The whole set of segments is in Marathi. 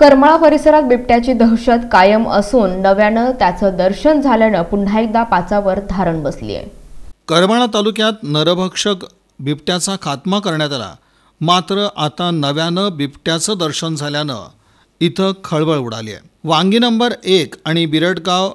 करमळा परिसरात बिबट्याची दहशत कायम असून नव्यानं त्याचं दर्शन झाल्यानं पुन्हा एकदा पाचावर धारण बसली आहे करमाळा तालुक्यात नरभक्षक बिबट्याचा खात्मा करण्यात आला मात्र आता नव्यानं बिबट्याचं दर्शन झाल्यानं इथं खळबळ उडाली आहे वांगी नंबर एक आणि बिरडगाव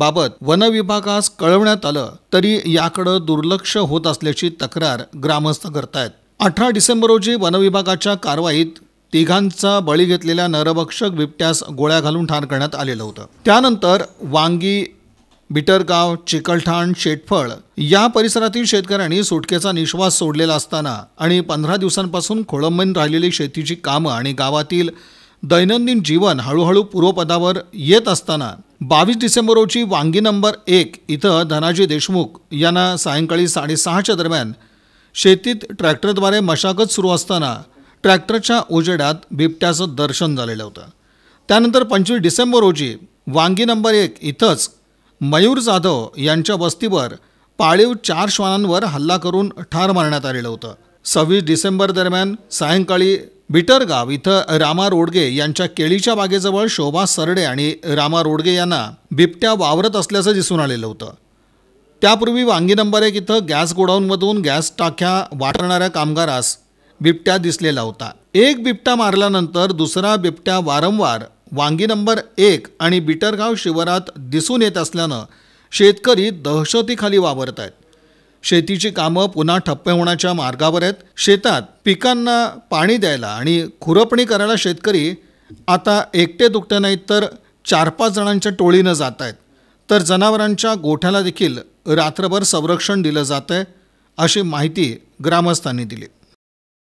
बाबत वनविभागास कळवण्यात आलं तरी याकडं दुर्लक्ष होत असल्याची तक्रार ग्रामस्थ करतायत अठरा डिसेंबर रोजी वनविभागाच्या कारवाईत तिघांचा बळी घेतलेल्या नरभक्षक बिबट्यास गोळ्या घालून ठार करण्यात आलेलं होतं त्यानंतर वांगी बिटरगाव चिकलठाण शेटफळ या परिसरातील शेतकऱ्यांनी सुटकेचा निश्वास सोडलेला असताना आणि पंधरा दिवसांपासून खोळंबन राहिलेली शेतीची कामं आणि गावातील दैनंदिन जीवन हळूहळू पूर्वपदावर येत असताना बावीस डिसेंबर रोजी वांगी नंबर एक इथं धनाजी देशमुख यांना सायंकाळी साडेसहाच्या दरम्यान शेतीत ट्रॅक्टरद्वारे मशागत सुरू असताना ट्रॅक्टरच्या उजेडात बिबट्याचं दर्शन झालेलं होतं त्यानंतर पंचवीस डिसेंबर रोजी वांगी नंबर एक इथंच मयूर जाधव यांच्या वस्तीवर पाळीव चार श्वानांवर हल्ला करून ठार मारण्यात आलेलं होतं सव्वीस डिसेंबर दरम्यान सायंकाळी बिटरगाव इथं रामा रोडगे यांच्या केळीच्या बागेजवळ शोभा सरडे आणि रामा रोडगे यांना बिबट्या वावरत असल्याचं दिसून आलेलं होतं त्यापूर्वी वांगी नंबर एक इथं गॅस गोडाऊनमधून गॅस टाक्या वाटणाऱ्या कामगारास बिबट्या दिसलेला होता एक बिबटा मारल्यानंतर दुसरा बिबट्या वारंवार वांगी नंबर एक आणि बिटरगाव शिवारात दिसून येत असल्यानं शेतकरी दहशतीखाली वावरत आहेत शेतीची कामं पुन्हा ठप्प होण्याच्या मार्गावर आहेत शेतात पिकांना पाणी द्यायला आणि खुरपणी करायला शेतकरी आता एकटे दुकटे नाहीत तर चार पाच जणांच्या टोळीनं जात आहेत तर जनावरांच्या गोठ्याला देखील रात्रभर संरक्षण दिलं जात आहे अशी माहिती ग्रामस्थांनी दिली